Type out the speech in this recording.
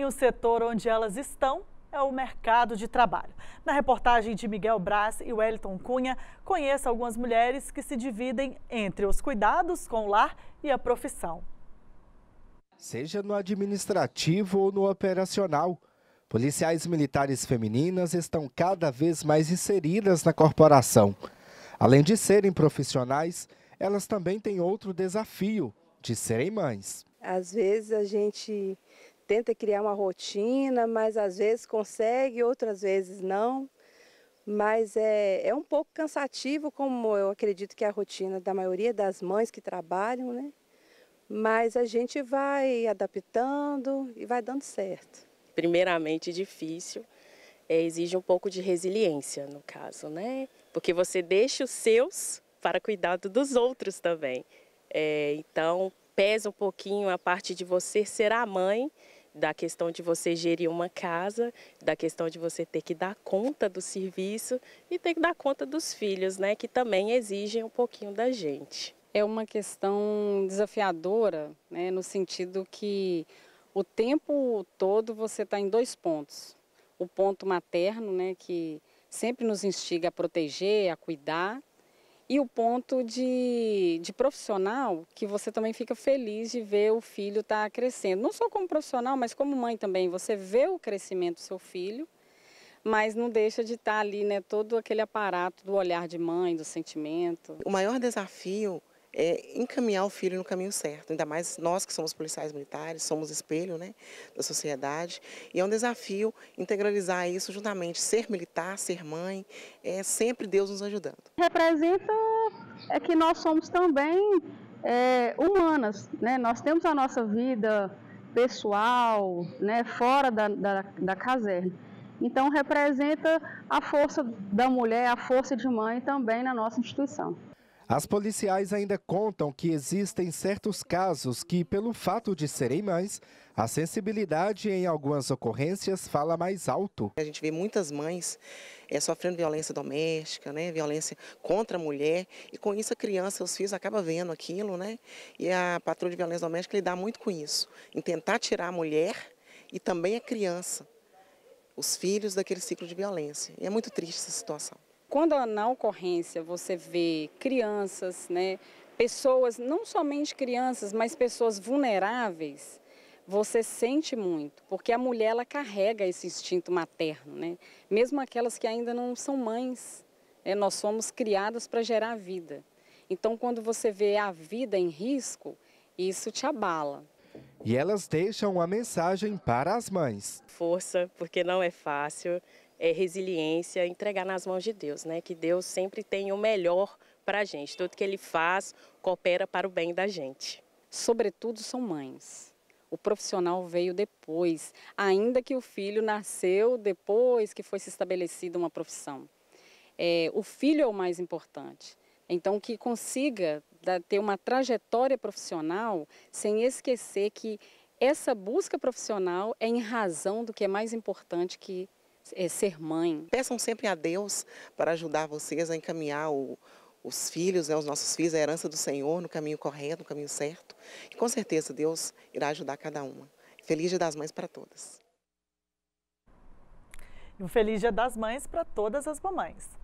e o setor onde elas estão é o mercado de trabalho. Na reportagem de Miguel Braz e Wellington Cunha, conheça algumas mulheres que se dividem entre os cuidados com o lar e a profissão. Seja no administrativo ou no operacional, policiais militares femininas estão cada vez mais inseridas na corporação. Além de serem profissionais, elas também têm outro desafio de serem mães. Às vezes a gente tenta criar uma rotina, mas às vezes consegue, outras vezes não. Mas é, é um pouco cansativo, como eu acredito que é a rotina da maioria das mães que trabalham, né? Mas a gente vai adaptando e vai dando certo. Primeiramente, difícil, é, exige um pouco de resiliência, no caso, né? Porque você deixa os seus para cuidado dos outros também. É, então, pesa um pouquinho a parte de você ser a mãe da questão de você gerir uma casa, da questão de você ter que dar conta do serviço e ter que dar conta dos filhos, né, que também exigem um pouquinho da gente. É uma questão desafiadora, né, no sentido que o tempo todo você está em dois pontos. O ponto materno, né, que sempre nos instiga a proteger, a cuidar, e o ponto de, de profissional, que você também fica feliz de ver o filho estar tá crescendo. Não só como profissional, mas como mãe também. Você vê o crescimento do seu filho, mas não deixa de estar tá ali, né? Todo aquele aparato do olhar de mãe, do sentimento. O maior desafio é, encaminhar o filho no caminho certo. Ainda mais nós que somos policiais militares, somos espelho né, da sociedade. E é um desafio integralizar isso juntamente, ser militar, ser mãe, é sempre Deus nos ajudando. Representa é que nós somos também é, humanas, né? Nós temos a nossa vida pessoal, né, fora da, da, da caserna. Então representa a força da mulher, a força de mãe também na nossa instituição. As policiais ainda contam que existem certos casos que, pelo fato de serem mães, a sensibilidade em algumas ocorrências fala mais alto. A gente vê muitas mães é, sofrendo violência doméstica, né, violência contra a mulher, e com isso a criança, os filhos acabam vendo aquilo, né? E a patrulha de violência doméstica lidar muito com isso, em tentar tirar a mulher e também a criança, os filhos daquele ciclo de violência. E é muito triste essa situação. Quando na ocorrência você vê crianças, né, pessoas, não somente crianças, mas pessoas vulneráveis, você sente muito, porque a mulher ela carrega esse instinto materno, né? Mesmo aquelas que ainda não são mães, né? nós somos criadas para gerar vida. Então, quando você vê a vida em risco, isso te abala. E elas deixam a mensagem para as mães. Força, porque não é fácil é, resiliência, entregar nas mãos de Deus, né? Que Deus sempre tem o melhor para a gente. Tudo que Ele faz coopera para o bem da gente. Sobretudo são mães. O profissional veio depois, ainda que o filho nasceu depois que foi se estabelecida uma profissão. É, o filho é o mais importante. Então, que consiga ter uma trajetória profissional sem esquecer que essa busca profissional é em razão do que é mais importante que é, ser mãe. Peçam sempre a Deus para ajudar vocês a encaminhar o, os filhos, né, os nossos filhos, a herança do Senhor no caminho correto, no caminho certo. E com certeza Deus irá ajudar cada uma. Feliz Dia das Mães para todas. Um feliz Dia das Mães para todas as mamães.